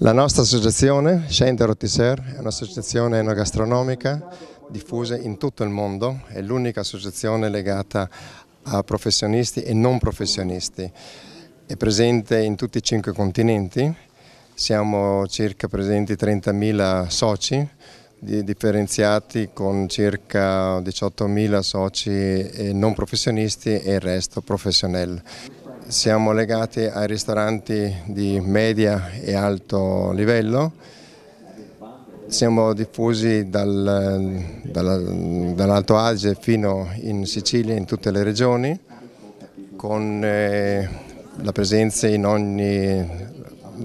La nostra associazione, de Rotisser, è un'associazione enogastronomica diffusa in tutto il mondo, è l'unica associazione legata a professionisti e non professionisti. È presente in tutti i cinque continenti, siamo circa presenti 30.000 soci, differenziati con circa 18.000 soci eh, non professionisti e il resto professionell siamo legati ai ristoranti di media e alto livello, siamo diffusi dal, dal, dall'Alto Adige fino in Sicilia, in tutte le regioni, con eh, la presenza in ogni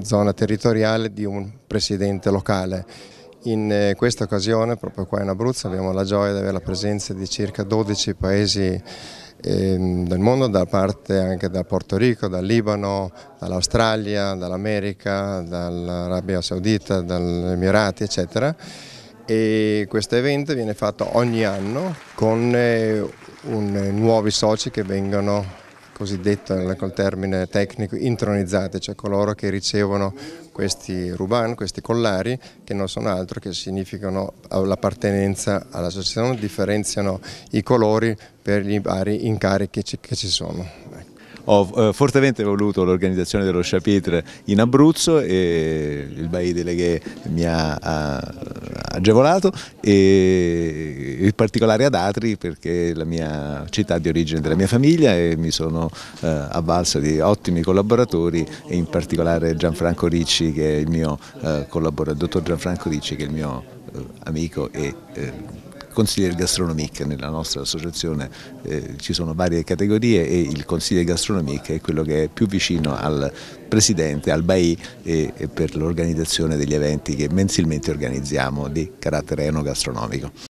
zona territoriale di un presidente locale. In eh, questa occasione, proprio qua in Abruzzo, abbiamo la gioia di avere la presenza di circa 12 paesi Ehm, del mondo, da parte anche da Porto Rico, dal Libano, dall'Australia, dall'America, dall'Arabia Saudita, dagli Emirati eccetera e questo evento viene fatto ogni anno con eh, un, eh, nuovi soci che vengono cosiddetta col termine tecnico intronizzate, cioè coloro che ricevono questi ruban, questi collari, che non sono altro che significano l'appartenenza all'associazione, differenziano i colori per i vari incarichi che ci sono. ho eh, fortemente voluto l'organizzazione dello Chapitre in Abruzzo e il Baidele che mi ha agevolato e in particolare ad Atri perché è la mia città di origine della mia famiglia e mi sono eh, avvalso di ottimi collaboratori e in particolare Gianfranco Ricci che è il mio eh, collaboratore, il dottor Gianfranco Ricci che è il mio eh, amico e eh, consigliere gastronomic, nella nostra associazione eh, ci sono varie categorie e il consigliere gastronomic è quello che è più vicino al presidente, al BAI e, e per l'organizzazione degli eventi che mensilmente organizziamo di carattere enogastronomico.